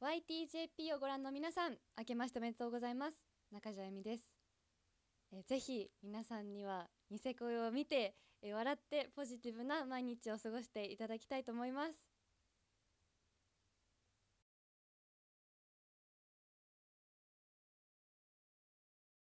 YTJP をご覧の皆さん明けましておめでとうございます中条あゆみですえぜひ皆さんにはニセ恋を見て、え笑ってポジティブな毎日を過ごしていただきたいと思います